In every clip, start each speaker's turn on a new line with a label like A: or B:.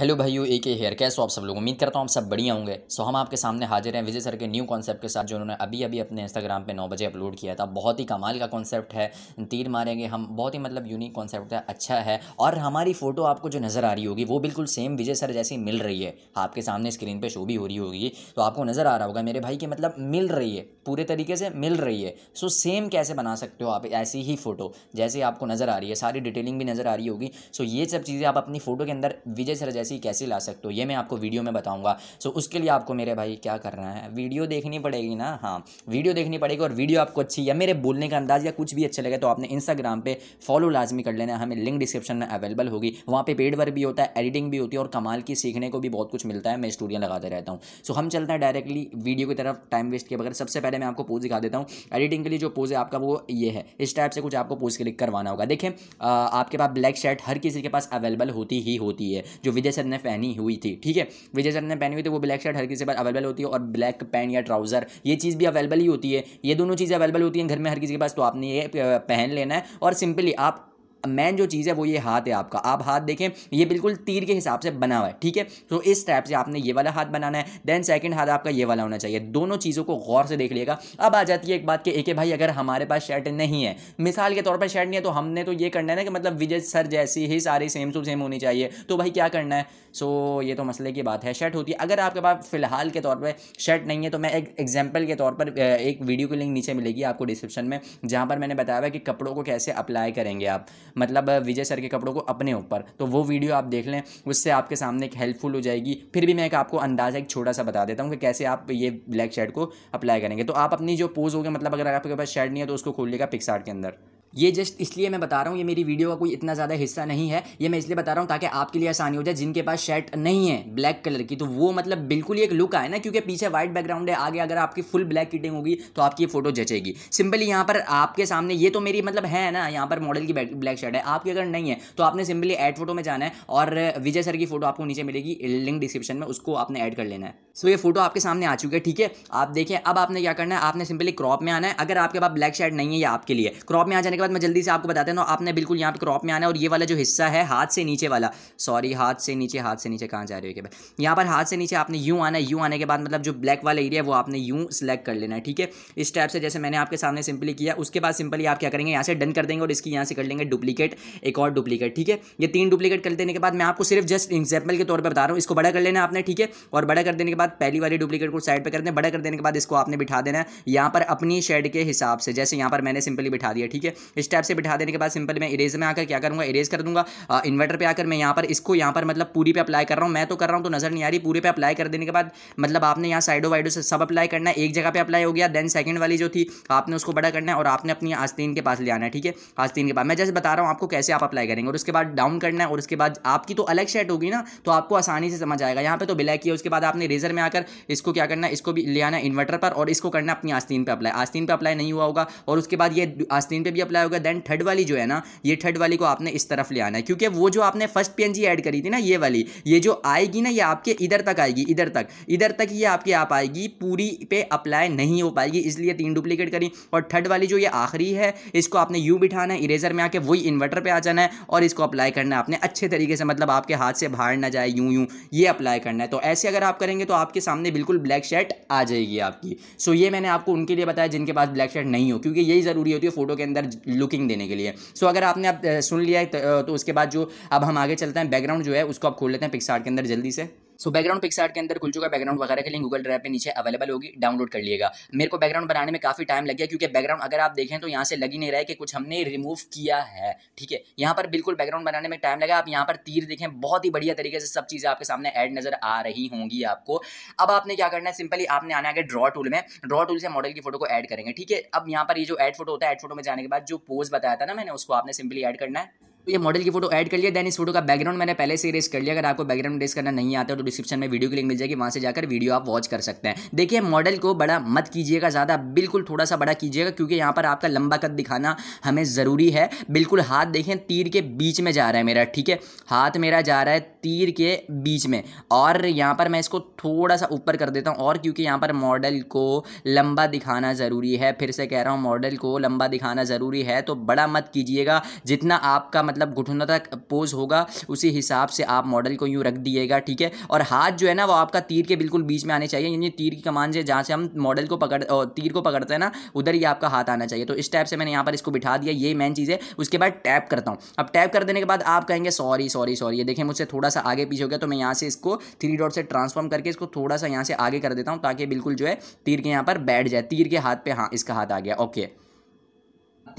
A: hello भाइयों ए के hair कैसे हो आप सब लोग उम्मीद करता हूँ आप सब बढ़िया होंगे सो हम आपके सामने हाजिर हैं विजय सर के न्यू कॉन्सेप्ट के साथ जो उन्होंने अभी अभी अपने इंस्टाग्राम पे नौ बजे अपलोड किया था बहुत ही कमाल का कॉन्सेप्ट है तीर मारेंगे हम बहुत ही मतलब यूनिक कॉन्सेप्ट है अच्छा है और हमारी फ़ोटो आपको जो नज़र आ रही होगी वो बिल्कुल सेम विजय सर जैसी मिल रही है आपके सामने स्क्रीन पर शो भी हो रही होगी तो आपको नज़र आ रहा होगा मेरे भाई की मतलब मिल रही है पूरे तरीके से मिल रही है सो सेम कैसे बना सकते हो आप ऐसी ही फ़ोटो जैसे आपको नज़र आ रही है सारी डिटेलिंग भी नज़र आ रही होगी सो ये सब चीज़ें आप अपनी फ़ोटो के अंदर विजय सर जैसे सी कैसे ला सकते हो ये मैं आपको वीडियो में बताऊंगा सो so, उसके लिए आपको मेरे भाई क्या करना है वीडियो देखनी पड़ेगी ना हाँ वीडियो देखनी पड़ेगी और वीडियो आपको अच्छी या मेरे बोलने का अंदाज या कुछ भी अच्छा लगे तो आपने इंस्टाग्राम पर फॉलो लाजमी कर लेना हमें लिंक डिस्क्रिप्शन में अवेलेबल होगी वहाँ पर पेड वर्क भी होता है एडिटिंग भी होती है और कमाल की सीखने को भी बहुत कुछ मिलता है मैं स्टूडियो लगाते रहता हूँ सो हम चलते हैं डायरेक्टली वीडियो की तरफ टाइम वेस्ट किए बगैर सबसे पहले मैं आपको पोज दिखा देता हूँ एडिटिंग के लिए जो पोज है आपका वो ये है इस टाइप से कुछ आपको पोज क्लिक करवाना होगा देखें आपके पास ब्लैक शर्ट हर किसी के पास अवेलेबल होती ही होती है जो विजय सर ने पहनी हुई थी ठीक है विजय सर ने पहनी हुई थी वो ब्लैक शर्ट हर किसी पर अवेलेबल होती है और ब्लैक पैंट या ट्राउज़र ये चीज़ भी अवेलेबल ही होती है ये दोनों चीज़ें अवेलेबल होती हैं घर में हर किसी के पास तो आपने ये पहन लेना है और सिंपली आप मेन जो चीज़ है वो ये हाथ है आपका आप हाथ देखें ये बिल्कुल तीर के हिसाब से बना हुआ है ठीक है तो इस टाइप से आपने ये वाला हाथ बनाना है देन सेकेंड हाथ आपका ये वाला होना चाहिए दोनों चीज़ों को गौर से देख लिएगा अब आ जाती है एक बात कि एक भाई अगर हमारे पास शर्ट नहीं है मिसाल के तौर पर शर्ट नहीं है तो हमने तो ये करना है ना कि मतलब विजय सर जैसी ही सारी सेम टू सेम होनी चाहिए तो भाई क्या करना है सो so, ये तो मसले की बात है शर्ट होती है अगर आपके पास फिलहाल के तौर पर शर्ट नहीं है तो मैं एक एग्जाम्पल के तौर पर एक वीडियो की लिंक नीचे मिलेगी आपको डिस्क्रिप्शन में जहाँ पर मैंने बताया हुआ कि कपड़ों को कैसे अप्लाई करेंगे आप मतलब विजय सर के कपड़ों को अपने ऊपर तो वो वीडियो आप देख लें उससे आपके सामने एक हेल्पफुल हो जाएगी फिर भी मैं एक आपको अंदाज़ा एक छोटा सा बता देता हूँ कि कैसे आप ये ब्लैक शर्ट को अप्लाई करेंगे तो आप अपनी जो पोज़ होगी मतलब अगर आपके पास शर्ट नहीं है तो उसको खोल लेगा पिक्सार्ट के अंदर ये जस्ट इसलिए मैं बता रहा हूँ ये मेरी वीडियो का कोई इतना ज़्यादा हिस्सा नहीं है ये मैं इसलिए बता रहा हूँ ताकि आपके लिए आसानी हो जाए जिनके पास शर्ट नहीं है ब्लैक कलर की तो वो मतलब बिल्कुल ही एक लुक आए ना क्योंकि पीछे वाइट बैकग्राउंड है आगे अगर आपकी फुल ब्लैक किटिंग होगी तो आपकी ये फोटो जचेगी सिंपली यहाँ पर आपके सामने ये तो मेरी मतलब है ना यहाँ पर मॉडल की ब्लैक शर्ट है आपकी अगर नहीं है तो आपने सिंपली एड फोटो में जाना है और विजय सर की फोटो आपको नीचे मिलेगी लिंक डिस्क्रिप्शन में उसको आपने ऐड कर लेना है सो ये फोटो आपके सामने आ चुकी है ठीक है आप देखें अब आपने क्या करना है आपने सिंपली क्रॉप में आना है अगर आपके पास ब्लैक शर्ट नहीं है ये आपके लिए क्रॉप में आ जाने के बाद मैं जल्दी से आपको बताता हूँ आपने बिल्कुल यहाँ पे क्रॉप में आना है और ये वाला जो हिस्सा है हाथ से नीचे वाला सॉरी हाथ से नीचे हाथ से नीचे कहाँ जा रहे हो भाई यहाँ पर हाथ से नीचे आपने यूँ आना है यूँ आने के बाद मतलब जो ब्लैक वाला एरिया वो आपने यूँ सेलेक्ट कर लेना है ठीक है इस टाइप से जैसे मैंने आपके सामने सिंपली किया उसके बाद सिंपली आप क्या करेंगे यहाँ से डन कर देंगे और इसकी यहाँ से कर लेंगे डुप्लीकेट एक और डुप्लीकेट ठीक है ये तीन डुप्लीकेट कर देने के बाद मैं आपको सिर्फ जस्ट एग्जाम्पल के तौर पर बता रहा हूँ इसको बड़ा कर लेना आपने ठीक है और बड़ा कर देने के बाद पहली वाली डुप्लीकेट को साइड पर कर दे बड़ा कर देने के बाद इसको आपने बिठा देना है यहाँ पर अपनी शेड के हिसाब से जैसे यहाँ पर मैंने सिंपली बिठा दिया ठीक है इस टाइप से बिठा देने के बाद सिंपल मैं इरेज में आकर क्या करूँगा इरेज कर दूंगा इन्वर्टर पर आकर मैं यहाँ पर इसको यहाँ पर मतलब पूरी पे अप्लाई कर रहा हूँ मैं तो कर रहा हूँ तो नज़र नहीं आ रही पूरी पे अप्लाई कर देने के बाद मतलब आपने यहाँ साइडो वाइडो से सब अप्लाई करना है एक जगह पे अप्लाई हो गया देन सेकंड वाली जो थी आपने उसको बड़ा करना है और आपने अपनी आस्तीन के पास ले आना है ठीक है आस्तीन के पास मैं जैसे बता रहा हूँ आपको कैसे आप अप्लाई करेंगे और उसके बाद डाउन करना है और उसके बाद आपकी तो अलग शेट होगी ना तो आपको आसानी से समझ आएगा यहाँ पर तो ब्लैक है उसके बाद आपने रेजर में आकर इसको क्या करना है इसको भी ले आना इन्वर्टर पर और इसको करना अपनी आस्तीन पर अप्लाई आस्तीन पर अप्लाई नहीं हुआ होगा और उसके बाद ये आस्तीन पर भी अप्लाई अप्लाई होगा देन थर्ड वाली जो है ना ये थर्ड वाली को आपने इस तरफ ले आना है क्योंकि वो जो आपने फर्स्ट पीएनजी ऐड करी थी ना ये वाली ये जो आएगी ना ये आपके इधर तक आएगी इधर तक इधर तक ये आपके आप आएगी पूरी पे अप्लाई नहीं हो पाएगी इसलिए तीन डुप्लीकेट करी और थर्ड वाली जो ये आखिरी है इसको आपने यू बिठाना है इरेजर में आके वही इन्वर्टर पर आ जाना है और इसको अप्लाई करना है आपने अच्छे तरीके से मतलब आपके हाथ से बाहर ना जाए यूं यूं ये अप्लाई करना है तो ऐसे अगर आप करेंगे तो आपके सामने बिल्कुल ब्लैक शर्ट आ जाएगी आपकी सो so, ये मैंने आपको उनके लिए बताया जिनके पास ब्लैक शर्ट नहीं हो क्योंकि यही ज़रूरी होती है फ़ोटो के अंदर लुकिंग देने के लिए सो so, अगर आपने आप सुन लिया है तो, तो उसके बाद जो अब हम आगे चलते हैं बैकग्राउंड जो है उसको आप खोल लेते हैं पिक्सार्ट के अंदर जल्दी से सो बैकग्राउंड पिक्सार्ट के अंदर खुल चुका बैकग्राउंड वगैरह के लिए गूगल ड्राइव पे नीचे अवेलेबल होगी डाउनलोड कर लिएगा मेरे को बैकग्राउंड बनाने में काफ़ी टाइम लग गया क्योंकि बैकग्राउंड अगर आप देखें तो यहाँ से लगी नहीं रहा है कि कुछ हमने रिमूव किया है ठीक है यहाँ पर बिल्कुल बैकग्राउंड बनाने में टाइम लगा आप यहाँ पर तीर देखें बहुत ही बढ़िया तरीके से सब चीज़ें आपके सामने एड नजर आ रही होंगी आपको अब आपने क्या करना है सिंपली आपने आना है ड्रॉ टूल में ड्रॉ टूल से मॉडल की फोटो को ऐड करेंगे ठीक है अब यहाँ पर ये जो एड फोटो होता है एड फोटो में जाने के बाद जो पोज बताया था ना मैंने उसको आपने सिंपली एड करना है तो ये मॉडल की फोटो ऐड कर लिया देन इस फोटो का बैकग्राउंड मैंने पहले से रेस कर लिया अगर आपको बैकग्राउंड रेस करना नहीं आता तो डिस्क्रिप्शन में वीडियो की लिंक मिल जाएगी वहाँ से जाकर वीडियो आप वॉच कर सकते हैं देखिए मॉडल को बड़ा मत कीजिएगा ज़्यादा बिल्कुल थोड़ा सा बड़ा कीजिएगा क्योंकि यहाँ पर आपका लंबा कद दिखाना हमें ज़रूरी है बिल्कुल हाथ देखें तीर के बीच में जा रहा है मेरा ठीक है हाथ मेरा जा रहा है तीर के बीच में और यहाँ पर मैं इसको थोड़ा सा ऊपर कर देता हूँ और क्योंकि यहाँ पर मॉडल को लंबा दिखाना ज़रूरी है फिर से कह रहा हूँ मॉडल को लंबा दिखाना ज़रूरी है तो बड़ा मत कीजिएगा जितना आपका मतलब घुटनों तक पोज होगा उसी हिसाब से आप मॉडल को यूँ रख दिएगा ठीक है और हाथ जो है ना वो आपका तीर के बिल्कुल बीच में आने चाहिए यानी तीर की कमान से जहाँ से हम मॉडल को पकड़ तीर को पकड़ते हैं ना उधर ही आपका हाथ आना चाहिए तो इस टाइप से मैंने यहाँ पर इसको बिठा दिया ये मेन चीज़ है उसके बाद टैप करता हूँ अब टैप कर देने के बाद आप कहेंगे सॉरी सॉरी सॉरी ये देखें मुझसे थोड़ा सा आगे पीछे हो गया तो मैं यहाँ से इसको थ्री डॉट से ट्रांसफॉर्म करके इसको थोड़ा सा यहाँ से आगे कर देता हूँ ताकि बिल्कुल जो है तीर के यहाँ पर बैठ जाए तीर के हाथ पे हाँ इसका हाथ आ गया ओके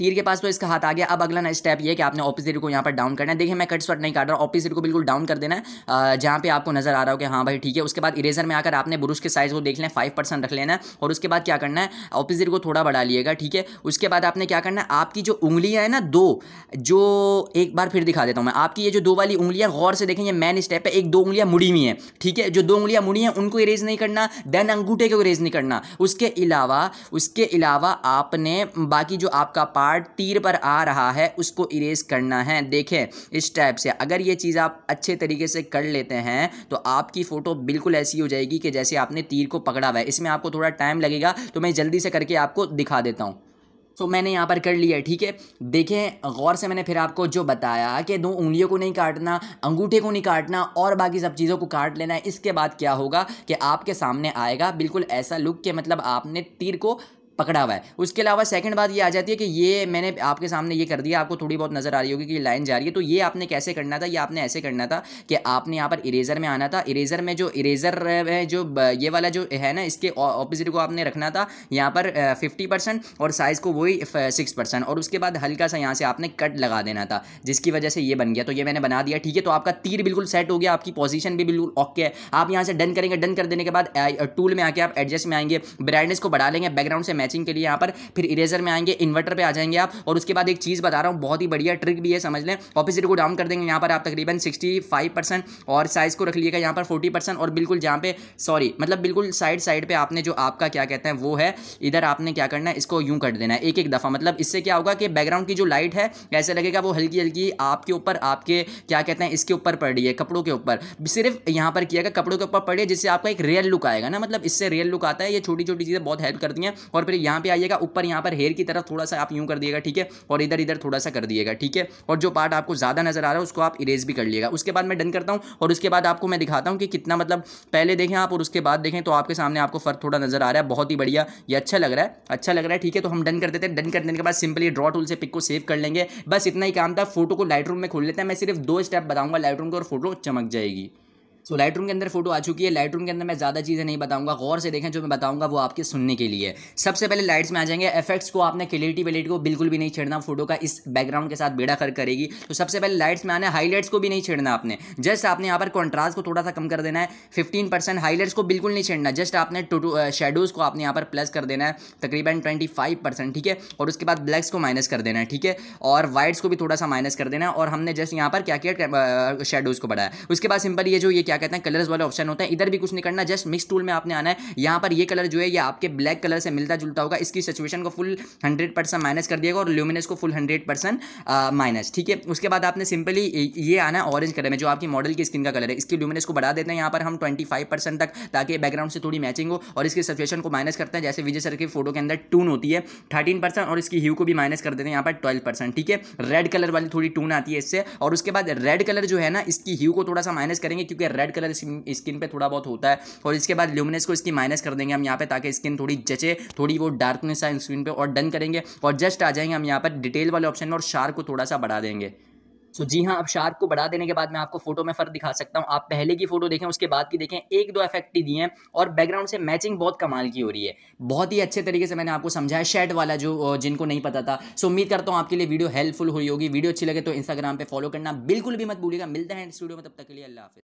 A: तीर के पास तो इसका हाथ आ गया अब अगला नेक्स्ट स्टेप ये कि आपने ऑपोजिट को यहाँ पर डाउन करना है देखिए मैं कट शॉट नहीं काट रहा ऑपोजिट को बिल्कुल डाउन कर देना है जहाँ पे आपको नजर आ रहा हो कि हाँ भाई ठीक है उसके बाद इरेजर में आकर आपने ब्रुश के साइज को देख लें फाइव परसेंट रख लेना और उसके बाद क्या करना है ऑपोजिट को थोड़ा बढ़ा लिएगा ठीक है उसके बाद आपने क्या करना है आपकी जो उंगलियाँ हैं ना दो जो एक बार फिर दिखा देता हूँ मैं आपकी ये जो दो वाली उंगलियाँ गौर से देखें ये मेन स्टेप है एक दो उंगलियाँ मुड़ी हुई हैं ठीक है जो दो उंगलियाँ मुड़ी हैं उनको इरेज नहीं करना देन अंगूठे को इरेज नहीं करना उसके अलावा उसके अलावा आपने बाकी जो आपका पार्ट पार्ट तीर पर आ रहा है उसको इरेज करना है देखें इस टाइप से अगर ये चीज़ आप अच्छे तरीके से कर लेते हैं तो आपकी फ़ोटो बिल्कुल ऐसी हो जाएगी कि जैसे आपने तीर को पकड़ा हुआ है इसमें आपको थोड़ा टाइम लगेगा तो मैं जल्दी से करके आपको दिखा देता हूँ तो so, मैंने यहाँ पर कर लिया है ठीक है देखें गौर से मैंने फिर आपको जो बताया कि दो उंगलियों को नहीं काटना अंगूठे को नहीं काटना और बाकी सब चीज़ों को काट लेना है इसके बाद क्या होगा कि आपके सामने आएगा बिल्कुल ऐसा लुक के मतलब आपने तीर को पकड़ा हुआ है उसके अलावा सेकंड बात ये आ जाती है कि ये मैंने आपके सामने ये कर दिया आपको थोड़ी बहुत नज़र आ रही होगी कि लाइन जा रही है तो ये आपने कैसे करना था ये आपने ऐसे करना था कि आपने यहाँ पर इरेजर में आना था इरेजर में जो इरेजर है जो ये वाला जो है ना इसके ऑपोजिट को आपने रखना था यहाँ पर फिफ्टी परसेंट और साइज़ को वही सिक्स परसेंट और उसके बाद हल्का सा यहाँ से आपने कट लगा देना था जिसकी वजह से ये बन गया तो ये मैंने बना दिया ठीक है तो आपका तीर बिल्कुल सेट हो गया आपकी पोजिशन भी बिल्कुल ओके है आप यहाँ से डन करेंगे डन कर देने के बाद टूल में आके आप एडजस्ट में आएंगे ब्राइटनेस को बढ़ा लेंगे बैकग्राउंड से मैचिंग के लिए यहाँ पर फिर इरेजर में आएंगे इन्वर्टर पर आ जाएंगे आप और उसके बाद एक चीज़ बता रहा हूँ बहुत ही बढ़िया ट्रिक भी है समझ लें ऑपोजिट को डाउन कर देंगे यहाँ पर आप तकरीबन सिक्सटी और साइज़ को रख लीजिएगा यहाँ पर फोर्टी और बिल्कुल जहाँ पे सॉरी मतलब बिल्कुल साइड साइड पर आपने जो आपका क्या कहते हैं वो है इधर आपने क्या करना है इसको यूँ कर देना है एक एक दफ़ा मतलब इससे क्या होगा कि बैकग्राउंड की जो लाइट है ऐसे लगेगा वो हल्की हल्की आपके ऊपर आपके क्या कहते हैं इसके ऊपर पड़ रही है कपड़ों के ऊपर सिर्फ यहाँ पर किया गया कपड़ों के ऊपर पड़े जिससे आपका एक रियल लुक आएगा ना मतलब इससे रियल लुक आता है ये छोटी छोटी चीज़ें बहुत हेल्प करती हैं और फिर यहाँ पे आइएगा ऊपर यहाँ पर हेयर की तरफ थोड़ा सा आप यूँ कर दिएगा ठीक है और इधर इधर थोड़ा सा कर दिएगा ठीक है और जो पार्ट आपको ज़्यादा नजर आ रहा है उसको आप इरेज भी कर लिएगा उसके बाद मैं डन करता हूँ और उसके बाद आपको मैं दिखाता हूँ कि कितना मतलब पहले देखें आप और उसके बाद देखें तो आपके सामने आपको फ़र्क थोड़ा नजर आ रहा है बहुत ही बढ़िया ये अच्छा लग रहा है अच्छा लग रहा है ठीक है तो हम डन कर देते हैं डन कर देने के बाद सिंपली ड्रॉ टूल से पिक को सेव कर लेंगे बस इतना ही काम था फोटो को लाइट में खोल लेते हैं मैं सिर्फ दो स्टेप बताऊँगा लाइट के और फोटो चमक जाएगी सो लाइट के अंदर फोटो आ चुकी है लाइट के अंदर मैं ज़्यादा चीज़ें नहीं बताऊंगा गौर से देखें जो मैं बताऊंगा वो आपके सुनने के लिए सबसे पहले लाइट्स में आ जाएंगे इफेक्ट्स को आपने क्लियरिटी वेलिटी को बिल्कुल भी नहीं छेड़ना फोटो का इस बैकग्राउंड के साथ बेड़ा कर करेगी तो सबसे पहले लाइट्स में आने हाईलाइट्स को भी नहीं छेड़ना आपने जस्ट आपने यहाँ पर कॉन्ट्रास्ट को थोड़ा सा कम कर देना है फिफ्टीन परसेंट हाईलाइट्स को बिल्कुल नहीं छेड़ना जस्ट आपने शेडोज़ को आपने यहाँ पर प्लस कर देना है तकरीबन ट्वेंटी फाइव परसेंट ठीक है और उसके बाद ब्लैक्स को माइनस कर देना है ठीक है और वाइट्स को भी थोड़ा सा माइनस कर देना है और हमने जस्ट यहाँ पर क्या किया शेडोज़ को बढ़ाया उसके बाद सिंपल ये जो ये क्या कहते हैं कलर्स वाले ऑप्शन होते हैं इधर भी कुछ नहीं करना जस्ट मिक्स टूल में आपने आना है यहाँ पर ये कलर जो है ये आपके ब्लैक कलर से मिलता जुलता होगा इसकी सिचुएशन को फुल हंड्रेड परसेंट माइनस कर दिएगा और ल्यूमिनस को फुल हंड्रेड परसेंट माइनस ठीक है उसके बाद आपने सिंपली ये आना है ऑरेंज कलर में जो आपकी मॉडल की स्किन का कलर है इसकी ल्यूमिनस को बढ़ा देते हैं यहाँ पर हम ट्वेंटी फाइव परसेंट तक ताकि बैकग्राउंड से थोड़ी मैचिंग हो और इसकी सिचुएशन को माइनस करते हैं जैसे विजय सर की फोटो के अंदर टून होती है थर्टीन परसेंट और इसकी ह्यू को भी माइनस कर देते हैं यहाँ पर ट्वेल्व परसेंट ठीक है रेड कलर वाली थोड़ी टून आती है इससे और उसके बाद रेड कलर जो है ना इसकी ह्यू को थोड़ा सा माइनस करेंगे क्योंकि रेड कलर स्किन पे थोड़ा बहुत होता है और इसके बाद ल्यूमिनस को इसकी माइनस कर देंगे हम यहाँ पे ताकि स्किन थोड़ी जचे थोड़ी वो डार्कनेस आए स्क्रीन पे और डन करेंगे और जस्ट आ जाएंगे हम यहाँ पर डिटेल वाले ऑप्शन में और शार्क को थोड़ा सा बढ़ा देंगे सो so, जी हाँ अब शार्क को बढ़ा देने के बाद मैं आपको फोटो में फर्क दिखा सकता हूँ आप पहले की फोटो देखें उसके बाद की देखें एक दो इफेक्ट ही दिए हैं और बैकग्राउंड से मैचिंग बहुत कमाल की हो रही है बहुत ही अच्छे तरीके से मैंने आपको समझाया शेड वाला जो जिनको नहीं पता था सो उम्मीद करता हूँ आपके लिए वीडियो हेल्पफुल हुई होगी वीडियो अच्छी लगे तो इंस्टाग्राम पर फॉलो करना बिल्कुल भी मत भूलिएगा मिलते हैं स्टूडियो में तब तक के लिए अल्लाह हाफिज़